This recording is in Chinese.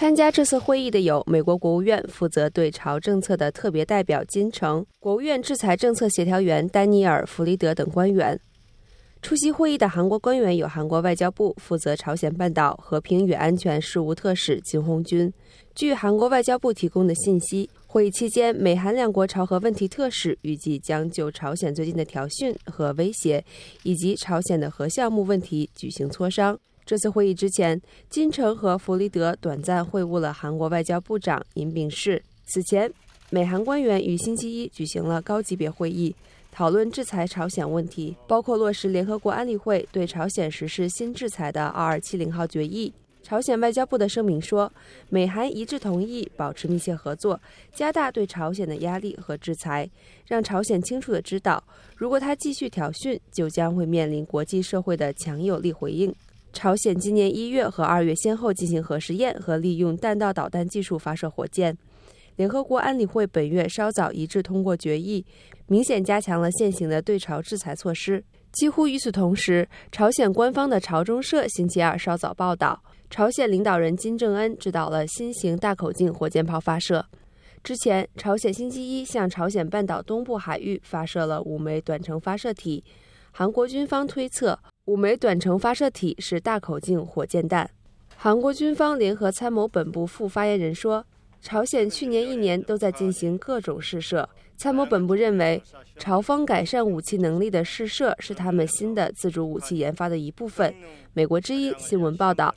参加这次会议的有美国国务院负责对朝政策的特别代表金城、国务院制裁政策协调员丹尼尔·弗里德等官员。出席会议的韩国官员有韩国外交部负责朝鲜半岛和平与安全事务特使金洪军。据韩国外交部提供的信息，会议期间，美韩两国朝核问题特使预计将就朝鲜最近的挑衅和威胁，以及朝鲜的核项目问题举行磋商。这次会议之前，金城和弗里德短暂会晤了韩国外交部长尹炳世。此前，美韩官员于星期一举行了高级别会议，讨论制裁朝鲜问题，包括落实联合国安理会对朝鲜实施新制裁的二二七零号决议。朝鲜外交部的声明说，美韩一致同意保持密切合作，加大对朝鲜的压力和制裁，让朝鲜清楚地知道，如果他继续挑衅，就将会面临国际社会的强有力回应。朝鲜今年一月和二月先后进行核试验和利用弹道导弹技术发射火箭。联合国安理会本月稍早一致通过决议，明显加强了现行的对朝制裁措施。几乎与此同时，朝鲜官方的朝中社星期二稍早报道，朝鲜领导人金正恩指导了新型大口径火箭炮发射。之前，朝鲜星期一向朝鲜半岛东部海域发射了五枚短程发射体。韩国军方推测。五枚短程发射体是大口径火箭弹。韩国军方联合参谋本部副发言人说，朝鲜去年一年都在进行各种试射。参谋本部认为，朝方改善武器能力的试射是他们新的自主武器研发的一部分。美国之音新闻报道。